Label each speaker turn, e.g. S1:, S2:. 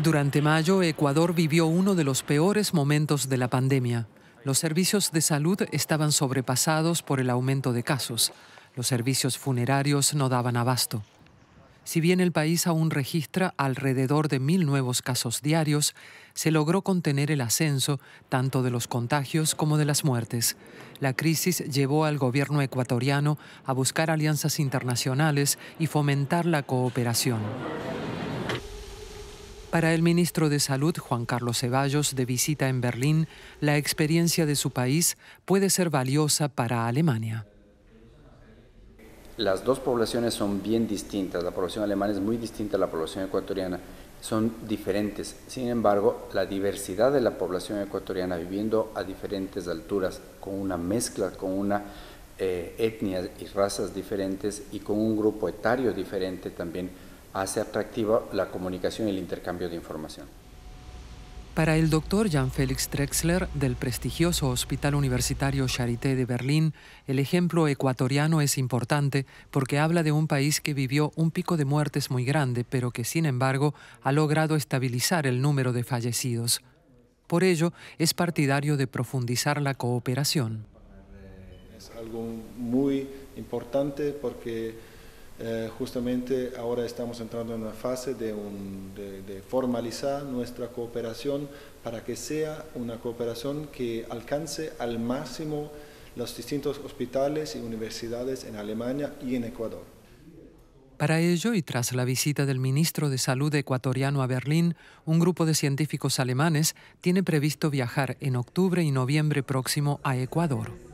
S1: Durante mayo, Ecuador vivió uno de los peores momentos de la pandemia. Los servicios de salud estaban sobrepasados por el aumento de casos. Los servicios funerarios no daban abasto. Si bien el país aún registra alrededor de mil nuevos casos diarios, se logró contener el ascenso tanto de los contagios como de las muertes. La crisis llevó al gobierno ecuatoriano a buscar alianzas internacionales y fomentar la cooperación. Para el ministro de Salud, Juan Carlos Ceballos, de visita en Berlín, la experiencia de su país puede ser valiosa para Alemania.
S2: Las dos poblaciones son bien distintas. La población alemana es muy distinta a la población ecuatoriana. Son diferentes. Sin embargo, la diversidad de la población ecuatoriana viviendo a diferentes alturas, con una mezcla, con una eh, etnia y razas diferentes y con un grupo etario diferente también hace atractiva la comunicación y el intercambio de información.
S1: Para el doctor jan félix Trexler... del prestigioso Hospital Universitario Charité de Berlín, el ejemplo ecuatoriano es importante porque habla de un país que vivió un pico de muertes muy grande, pero que sin embargo ha logrado estabilizar el número de fallecidos. Por ello, es partidario de profundizar la cooperación.
S3: Es algo muy importante porque eh, justamente ahora estamos entrando en una fase de, de, formalizar nuestra cooperación para que sea una cooperación que alcance al máximo los distintos hospitales y universidades en Alemania y en Ecuador.
S1: Para ello, y tras la visita del ministro de Salud ecuatoriano a Berlín, un grupo de científicos alemanes tiene previsto viajar en octubre y noviembre próximo a Ecuador.